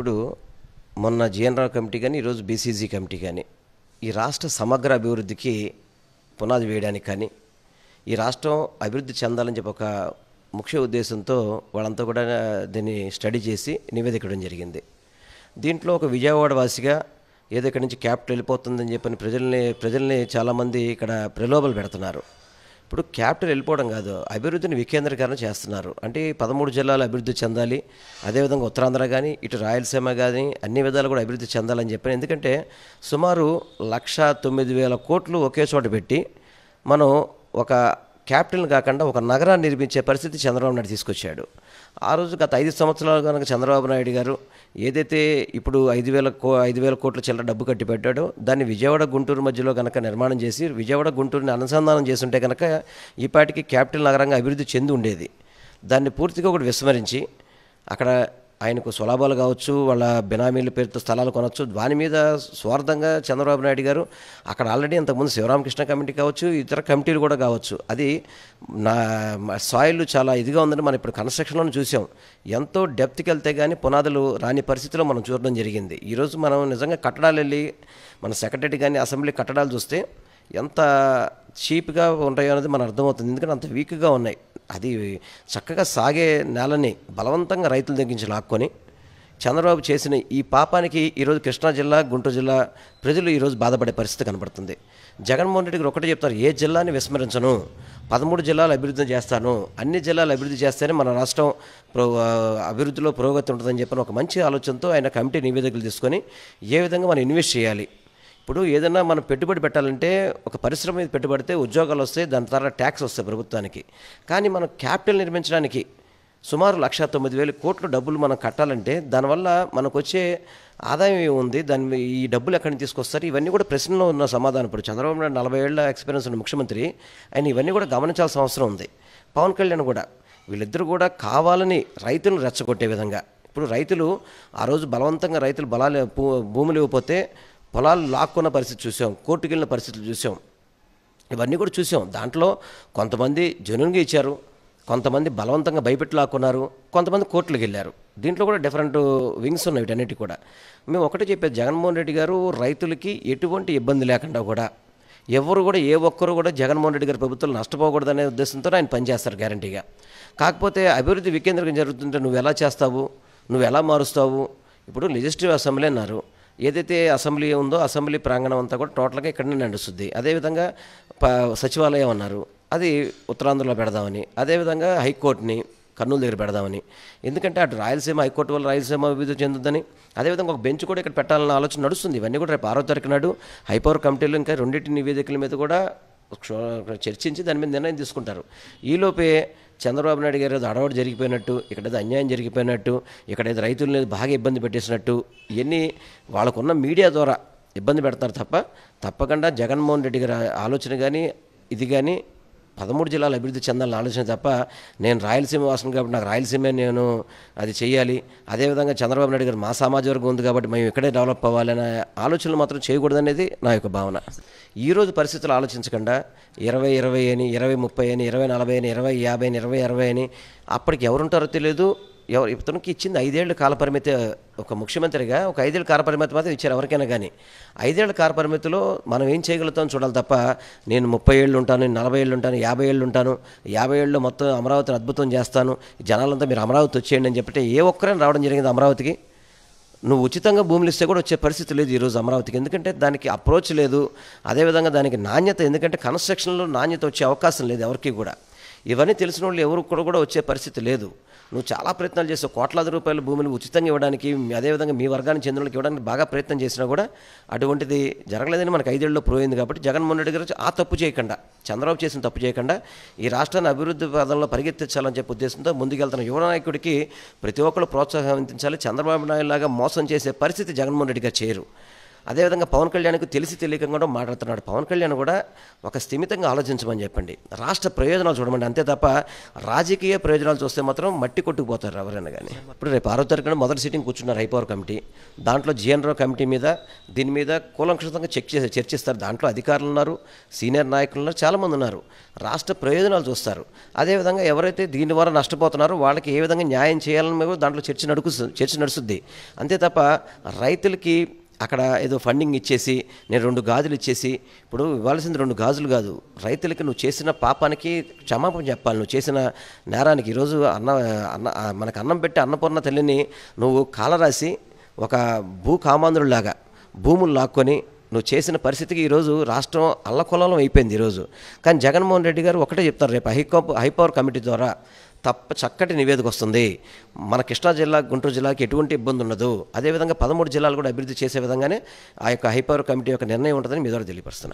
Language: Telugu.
ఇప్పుడు మొన్న జీఎన్ఆర్ కమిటీ కానీ ఈరోజు బీసీజీ కమిటీ కానీ ఈ రాష్ట్ర సమగ్ర అభివృద్ధికి పునాది వేయడానికి కానీ ఈ రాష్ట్రం అభివృద్ధి చెందాలని చెప్పి ఒక ముఖ్య ఉద్దేశంతో వాళ్ళంతా కూడా దీన్ని స్టడీ చేసి నివేదిక ఇవ్వడం జరిగింది దీంట్లో ఒక విజయవాడ వాసిగా ఏదో ఇక్కడి నుంచి క్యాపిటల్ వెళ్ళిపోతుందని చెప్పని ప్రజల్ని ప్రజల్ని చాలామంది ఇక్కడ ప్రలోభలు పెడుతున్నారు ఇప్పుడు క్యాపిటల్ వెళ్ళిపోవడం కాదు అభివృద్ధిని వికేంద్రీకరణ చేస్తున్నారు అంటే పదమూడు జిల్లాలు అభివృద్ధి చెందాలి అదేవిధంగా ఉత్తరాంధ్ర కానీ ఇటు రాయలసీమ కానీ అన్ని విధాలు కూడా అభివృద్ధి చెందాలని చెప్పాను ఎందుకంటే సుమారు లక్ష తొమ్మిది వేల కోట్లు ఒకే చోట పెట్టి మనం ఒక క్యాపిటల్ కాకుండా ఒక నగరాన్ని నిర్మించే పరిస్థితి చంద్రబాబు నాయుడు తీసుకొచ్చాడు ఆ రోజు గత ఐదు సంవత్సరాలు కనుక చంద్రబాబు నాయుడు గారు ఏదైతే ఇప్పుడు ఐదు వేల కో ఐదు వేల కోట్ల చిల్లర డబ్బు కట్టి పెట్టాడో దాన్ని విజయవాడ గుంటూరు మధ్యలో కనుక నిర్మాణం చేసి విజయవాడ గుంటూరుని అనుసంధానం చేస్తుంటే కనుక ఈపాటికి క్యాపిటల్ నగరంగా అభివృద్ధి చెంది ఉండేది దాన్ని పూర్తిగా ఒకటి విస్మరించి అక్కడ ఆయనకు సులాభాలు కావచ్చు వాళ్ళ బినామీల పేరుతో స్థలాలు కొనవచ్చు దాని మీద స్వార్థంగా చంద్రబాబు నాయుడు గారు అక్కడ ఆల్రెడీ అంతకుముందు శివరామకృష్ణ కమిటీ కావచ్చు ఇతర కమిటీలు కూడా కావచ్చు అది నా సాయిల్ చాలా ఇదిగా ఉందని మనం ఇప్పుడు కన్స్ట్రక్షన్లో చూసాం ఎంతో డెప్త్కి వెళ్తే కానీ పునాదులు రాని పరిస్థితిలో మనం చూడడం జరిగింది ఈరోజు మనం నిజంగా కట్టడాలు వెళ్ళి మన సెక్రటరీ కానీ అసెంబ్లీ కట్టడాలు చూస్తే ఎంత చీప్గా ఉంటాయో అనేది మనం అర్థమవుతుంది ఎందుకంటే అంత వీక్గా ఉన్నాయి అది చక్కగా సాగే నేలని బలవంతంగా రైతుల దగ్గర నుంచి లాక్కొని చంద్రబాబు చేసిన ఈ పాపానికి ఈరోజు కృష్ణా జిల్లా గుంటూరు జిల్లా ప్రజలు ఈరోజు బాధపడే పరిస్థితి కనబడుతుంది జగన్మోహన్ రెడ్డి గారు ఒకటే చెప్తారు ఏ జిల్లాని విస్మరించను పదమూడు జిల్లాలు అభివృద్ధి చేస్తాను అన్ని జిల్లాలు అభివృద్ధి చేస్తేనే మన రాష్ట్రం అభివృద్ధిలో పురోగతి ఉంటుందని చెప్పిన ఒక మంచి ఆలోచనతో ఆయన కమిటీ నివేదికలు తీసుకొని ఏ విధంగా మనం ఇన్వెస్ట్ చేయాలి ఇప్పుడు ఏదైనా మనం పెట్టుబడి పెట్టాలంటే ఒక పరిశ్రమ మీద పెట్టుబడితే ఉద్యోగాలు వస్తాయి దాని తర్వాత ట్యాక్స్ వస్తాయి ప్రభుత్వానికి కానీ మనం క్యాపిటల్ నిర్మించడానికి సుమారు లక్ష తొమ్మిది వేల కోట్ల డబ్బులు మనం కట్టాలంటే దానివల్ల మనకు వచ్చే ఆదాయం ఏముంది దాని ఈ డబ్బులు ఎక్కడి నుంచి తీసుకొస్తారు ఇవన్నీ కూడా ప్రశ్నలో ఉన్న సమాధానం ఇప్పుడు చంద్రబాబు నాయుడు నలభై ఏళ్ళ ఎక్స్పీరియన్స్ ఉన్న ముఖ్యమంత్రి ఆయన ఇవన్నీ కూడా గమనించాల్సిన అవసరం ఉంది పవన్ కళ్యాణ్ కూడా వీళ్ళిద్దరూ కూడా కావాలని రైతులను రెచ్చగొట్టే విధంగా ఇప్పుడు రైతులు ఆ రోజు బలవంతంగా రైతులు బలాలు భూములు ఇవ్వకపోతే పొలాలు లాక్కున్న పరిస్థితి చూసాం కోర్టుకెళ్ళిన వెళ్ళిన పరిస్థితులు చూసాం ఇవన్నీ కూడా చూసాం దాంట్లో కొంతమంది జనున్గా ఇచ్చారు కొంతమంది బలవంతంగా భయపెట్టి లాక్కున్నారు కొంతమంది కోర్టులకు వెళ్ళారు దీంట్లో కూడా డిఫరెంట్ వింగ్స్ ఉన్నాయి వీటన్నిటి కూడా మేము ఒకటే చెప్పేది జగన్మోహన్ రెడ్డి గారు రైతులకి ఎటువంటి ఇబ్బంది లేకుండా కూడా ఎవరు కూడా ఏ ఒక్కరు కూడా జగన్మోహన్ రెడ్డి గారి ప్రభుత్వం నష్టపోకూడదనే ఉద్దేశంతో ఆయన పనిచేస్తారు గ్యారంటీగా కాకపోతే అభివృద్ధి వికేంద్రీకరణ జరుగుతుంటే నువ్వు ఎలా చేస్తావు నువ్వు ఎలా మారుస్తావు ఇప్పుడు లెజిస్లేటివ్ అసెంబ్లీ అన్నారు ఏదైతే అసెంబ్లీ ఉందో అసెంబ్లీ ప్రాంగణం అంతా కూడా టోటల్గా ఇక్కడనే నడుస్తుంది అదేవిధంగా ప సచివాలయం అన్నారు అది ఉత్తరాంధ్రలో పెడదామని అదేవిధంగా హైకోర్టుని కర్నూలు దగ్గర పెడదామని ఎందుకంటే అటు రాయలసీమ హైకోర్టు వల్ల రాయలసీమ అభివృద్ధి చెందుతుందని అదేవిధంగా ఒక బెంచ్ కూడా ఇక్కడ పెట్టాలన్న ఆలోచన నడుస్తుంది ఇవన్నీ కూడా రేపు ఆరో తారీఖు నాడు హైపవర్ కమిటీలు ఇంకా రెండింటి నివేదికల మీద కూడా చర్చించి దాని మీద నిర్ణయం తీసుకుంటారు ఈలోపే చంద్రబాబు నాయుడు గారు ఏదో అడవాడు జరిగిపోయినట్టు ఇక్కడ ఏదో అన్యాయం జరిగిపోయినట్టు ఇక్కడ ఏదో రైతులని బాగా ఇబ్బంది పెట్టేసినట్టు ఇవన్నీ వాళ్ళకున్న మీడియా ద్వారా ఇబ్బంది పెడతారు తప్ప తప్పకుండా జగన్మోహన్ రెడ్డి గారి ఆలోచన కానీ ఇది కానీ పదమూడు జిల్లాలు అభివృద్ధి చెందాలని ఆలోచన తప్ప నేను రాయలసీమ వాసన కాబట్టి నాకు రాయలసీమే నేను అది చేయాలి అదేవిధంగా చంద్రబాబు నాయుడు గారు మా సమాజవర్గం ఉంది కాబట్టి మేము ఇక్కడే డెవలప్ అవ్వాలనే ఆలోచనలు మాత్రం చేయకూడదనేది నా యొక్క భావన ఈరోజు పరిస్థితులు ఆలోచించకుండా ఇరవై ఇరవై అని ఇరవై ముప్పై అని ఇరవై నలభై అని ఇరవై యాభై అని ఇరవై అరవై అని అప్పటికి ఎవరుంటారో తెలియదు ఎవరు ఇతనికి ఇచ్చింది ఐదేళ్ల కాలపరిమితి ఒక ముఖ్యమంత్రిగా ఒక ఐదేళ్ల కాలపరిమితి మాత్రం ఇచ్చారు ఎవరికైనా కానీ ఐదేళ్ల కాలపరిమితిలో మనం ఏం చేయగలుగుతాం చూడాలి తప్ప నేను ముప్పై ఏళ్ళు ఉంటాను నేను నలభై ఏళ్ళు ఉంటాను యాభై ఏళ్ళు ఉంటాను యాభై ఏళ్ళు మొత్తం అమరావతిని అద్భుతం చేస్తాను జనాలంతా మీరు అమరావతి వచ్చేయండి అని చెప్పి ఏ ఒక్కరైనా రావడం జరిగింది అమరావతికి నువ్వు ఉచితంగా భూములు ఇస్తే కూడా వచ్చే పరిస్థితి లేదు ఈరోజు అమరావతికి ఎందుకంటే దానికి అప్రోచ్ లేదు అదేవిధంగా దానికి నాణ్యత ఎందుకంటే కన్స్ట్రక్షన్లో నాణ్యత వచ్చే అవకాశం లేదు ఎవరికి కూడా ఇవన్నీ తెలిసిన వాళ్ళు ఎవరు కూడా వచ్చే పరిస్థితి లేదు నువ్వు చాలా ప్రయత్నాలు చేసావు కోట్లాది రూపాయల భూములు ఉచితంగా ఇవ్వడానికి అదేవిధంగా మీ వర్గానికి చెందిన వాళ్ళకి ఇవ్వడానికి బాగా ప్రయత్నం చేసినా కూడా అటువంటిది జరగలేదని మనకు ఐదేళ్లలో పోయింది కాబట్టి జగన్మోహన్ రెడ్డి గారు ఆ తప్పు చేయకుండా చంద్రబాబు చేసిన తప్పు చేయకుండా ఈ రాష్ట్రాన్ని అభివృద్ధి పదంలో పరిగెత్తించాలని చెప్పే ఉద్దేశంతో ముందుకెళ్తున్న యువ నాయకుడికి ప్రతి ఒక్కరు ప్రోత్సాహం అందించాలి చంద్రబాబు నాయుడు లాగా మోసం చేసే పరిస్థితి జగన్మోహన్ రెడ్డి గారు చేయరు అదేవిధంగా పవన్ కళ్యాణ్కు తెలిసి తెలియకుండా మాట్లాడుతున్నాడు పవన్ కళ్యాణ్ కూడా ఒక స్థిమితంగా ఆలోచించమని చెప్పండి రాష్ట్ర ప్రయోజనాలు చూడమండి అంతే తప్ప రాజకీయ ప్రయోజనాలు చూస్తే మాత్రం మట్టి కొట్టుకుపోతారు ఎవరైనా కానీ ఇప్పుడు రేపు ఆరో తారీఖున మొదటి సిట్టింగ్ కూర్చున్నారు హైపవర్ కమిటీ దాంట్లో జీఎన్రావు కమిటీ మీద దీని మీద కూలంక్షితంగా చెక్ చేసి చర్చిస్తారు దాంట్లో అధికారులు ఉన్నారు సీనియర్ నాయకులు ఉన్నారు చాలామంది ఉన్నారు రాష్ట్ర ప్రయోజనాలు చూస్తారు అదేవిధంగా ఎవరైతే దీని ద్వారా నష్టపోతున్నారో వాళ్ళకి ఏ విధంగా న్యాయం చేయాలని దాంట్లో చర్చ నడుకు చర్చ నడుస్తుంది అంతే తప్ప రైతులకి అక్కడ ఏదో ఫండింగ్ ఇచ్చేసి నేను రెండు గాజులు ఇచ్చేసి ఇప్పుడు ఇవ్వాల్సింది రెండు గాజులు కాదు రైతులకి నువ్వు చేసిన పాపానికి క్షమాపణ చెప్పాలి నువ్వు చేసిన నేరానికి ఈరోజు అన్న అన్న మనకు అన్నం పెట్టి అన్నపూర్ణ తల్లిని నువ్వు కాలరాసి ఒక భూ కామాంధ్రుల్లాగా భూములు లాక్కొని నువ్వు చేసిన పరిస్థితికి ఈరోజు రాష్ట్రం అల్లకొలం అయిపోయింది ఈరోజు కానీ జగన్మోహన్ రెడ్డి గారు ఒకటే చెప్తారు రేపు హైకో హైపవర్ కమిటీ ద్వారా తప్ప చక్కటి నివేదిక వస్తుంది మన కృష్ణా జిల్లా గుంటూరు జిల్లాకి ఎటువంటి ఇబ్బంది ఉండదు అదేవిధంగా పదమూడు జిల్లాలు కూడా అభివృద్ధి చేసే విధంగానే ఆ యొక్క హైపవర్ కమిటీ యొక్క నిర్ణయం ఉంటుందని మీ ద్వారా తెలియపరుస్తున్నాను